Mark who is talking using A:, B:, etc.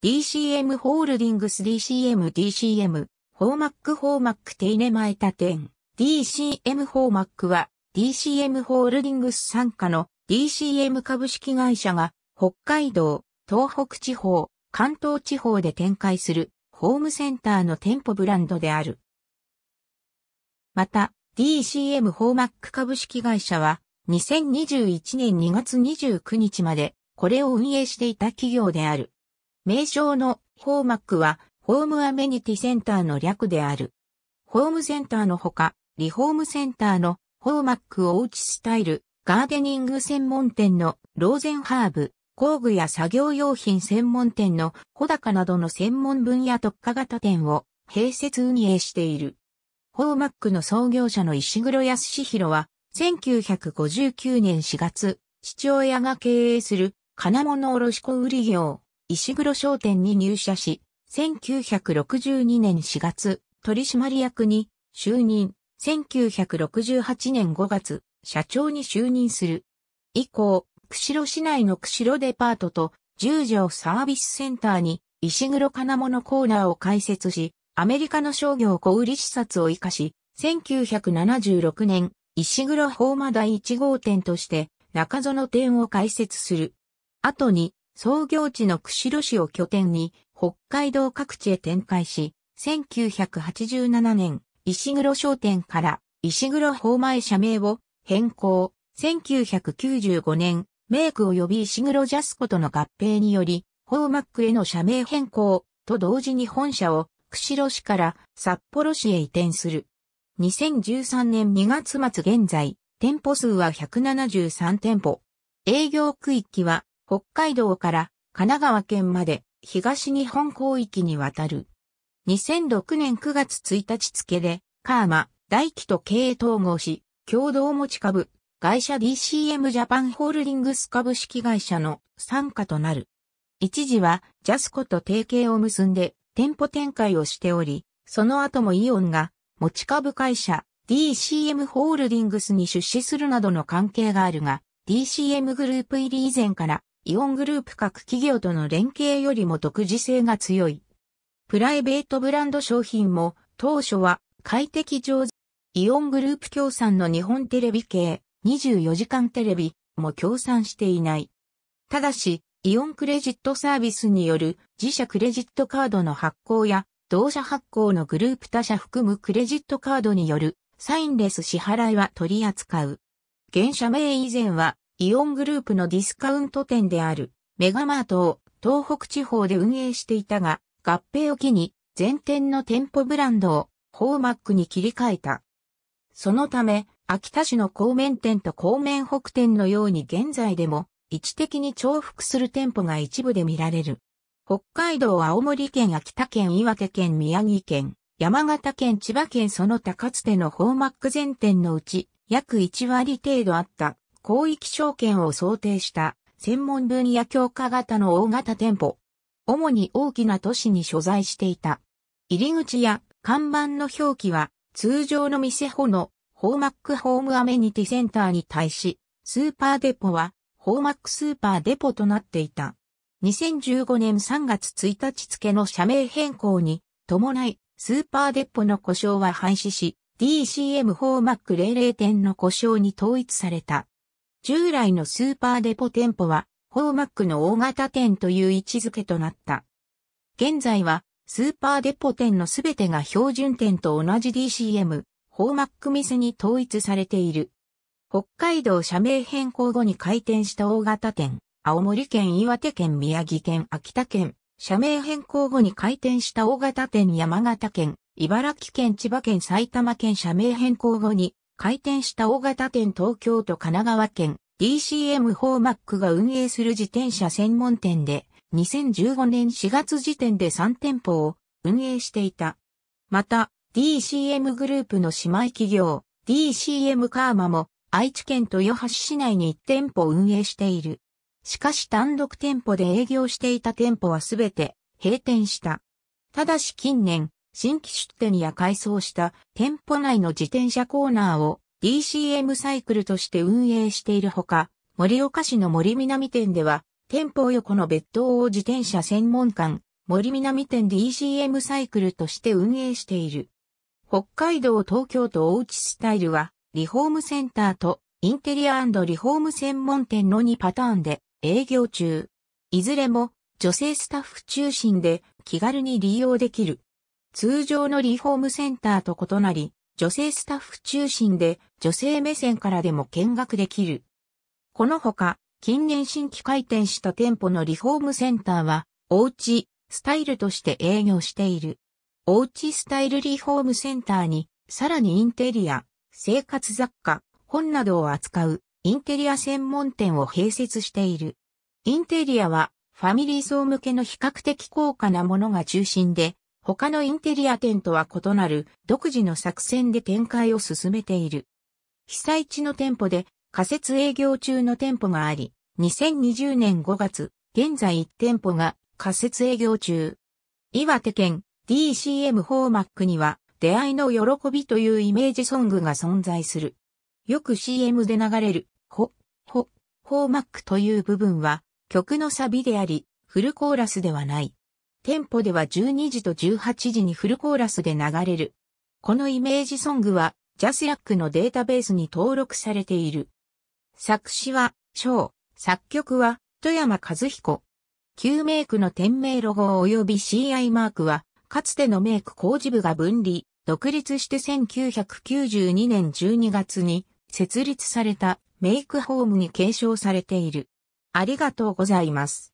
A: DCM ホールディングス DCM DCM ホーマックホーマック手入れ前た店 DCM ホーマックは DCM ホールディングス参加の DCM 株式会社が北海道、東北地方、関東地方で展開するホームセンターの店舗ブランドである。また DCM ホーマック株式会社は2021年2月29日までこれを運営していた企業である。名称のホーマックは、ホームアメニティセンターの略である。ホームセンターのほか、リフォームセンターのホーマックおうちスタイル、ガーデニング専門店のローゼンハーブ、工具や作業用品専門店の小高などの専門分野特化型店を併設運営している。ホーマックの創業者の石黒康弘は、1959年4月、父親が経営する金物卸小売業、石黒商店に入社し、1962年4月、取締役に就任、1968年5月、社長に就任する。以降、釧路市内の釧路デパートと十条サービスセンターに石黒金物コーナーを開設し、アメリカの商業小売視察を活かし、1976年、石黒法馬第1号店として中園店を開設する。後に創業地の釧路市を拠点に北海道各地へ展開し、1987年、石黒商店から石黒法前社名を変更。1995年、メイク及び石黒ジャスコとの合併により、ホーマックへの社名変更と同時に本社を釧路市から札幌市へ移転する。2013年2月末現在、店舗数は173店舗。営業区域は北海道から神奈川県まで東日本広域にわたる。2006年9月1日付で、カーマ、大輝と経営統合し、共同持ち株、会社 DCM ジャパンホールディングス株式会社の参加となる。一時はジャスコと提携を結んで店舗展開をしており、その後もイオンが持ち株会社 DCM ホールディングスに出資するなどの関係があるが、DCM グループ入り以前からイオングループ各企業との連携よりも独自性が強い。プライベートブランド商品も当初は快適上手。イオングループ協賛の日本テレビ系24時間テレビも協賛していない。ただし、イオンクレジットサービスによる自社クレジットカードの発行や同社発行のグループ他社含むクレジットカードによるサインレス支払いは取り扱う。現社名以前はイオングループのディスカウント店であるメガマートを東北地方で運営していたが、合併を機に全店の店舗ブランドをホーマックに切り替えた。そのため、秋田市の公面店と公面北店のように現在でも位置的に重複する店舗が一部で見られる。北海道、青森県、秋田県、岩手県、宮城県、山形県、千葉県その他かつてのホーマック全店のうち約1割程度あった広域証券を想定した専門分野強化型の大型店舗。主に大きな都市に所在していた。入り口や看板の表記は通常の店舗のホーマックホームアメニティセンターに対し、スーパーデポはホーマックスーパーデポとなっていた。2015年3月1日付の社名変更に伴い、スーパーデポの故障は廃止し、DCM ホーマック00店の故障に統一された。従来のスーパーデポ店舗は、ホーマックの大型店という位置づけとなった。現在は、スーパーデポ店のすべてが標準店と同じ DCM、ホーマック店に統一されている。北海道社名変更後に開店した大型店、青森県、岩手県、宮城県、秋田県、社名変更後に開店した大型店、山形県、茨城県、千葉県、埼玉県社名変更後に開店した大型店東京都神奈川県 DCM 4ーマックが運営する自転車専門店で2015年4月時点で3店舗を運営していた。また DCM グループの姉妹企業 DCM カーマも愛知県豊橋市内に1店舗運営している。しかし単独店舗で営業していた店舗はすべて閉店した。ただし近年、新規出店や改装した店舗内の自転車コーナーを DCM サイクルとして運営しているほか、森岡市の森南店では、店舗横の別棟を自転車専門館、森南店 DCM サイクルとして運営している。北海道東京都おうちスタイルは、リフォームセンターとインテリアリフォーム専門店の2パターンで営業中。いずれも女性スタッフ中心で気軽に利用できる。通常のリフォームセンターと異なり、女性スタッフ中心で女性目線からでも見学できる。このほか、近年新規開店した店舗のリフォームセンターは、おうち、スタイルとして営業している。おうちスタイルリフォームセンターに、さらにインテリア、生活雑貨、本などを扱うインテリア専門店を併設している。インテリアはファミリー層向けの比較的高価なものが中心で、他のインテリア店とは異なる独自の作戦で展開を進めている。被災地の店舗で仮設営業中の店舗があり、2020年5月、現在1店舗が仮設営業中。岩手県 DCM フォーマックには出会いの喜びというイメージソングが存在する。よく CM で流れる、ほ、ほ、フォーマックという部分は曲のサビであり、フルコーラスではない。店舗では12時と18時にフルコーラスで流れる。このイメージソングは、ジャスラックのデータベースに登録されている。作詞は、小作曲は、富山和彦。旧メイクの店名ロゴ及び CI マークは、かつてのメイク工事部が分離、独立して1992年12月に設立されたメイクホームに継承されている。ありがとうございます。